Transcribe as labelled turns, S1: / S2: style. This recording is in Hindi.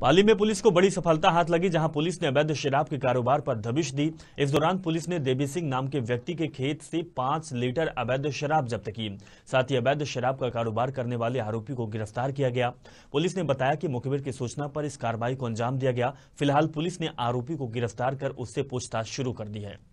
S1: पाली में पुलिस को बड़ी सफलता हाथ लगी जहां पुलिस ने अवैध शराब के कारोबार पर दबिश दी इस दौरान पुलिस ने देवी सिंह नाम के व्यक्ति के खेत से पांच लीटर अवैध शराब जब्त की साथ ही अवैध शराब का कारोबार करने वाले आरोपी को गिरफ्तार किया गया पुलिस ने बताया कि मुखबिर की सूचना पर इस कार्रवाई को अंजाम दिया गया फिलहाल पुलिस ने आरोपी को गिरफ्तार कर उससे पूछताछ शुरू कर दी है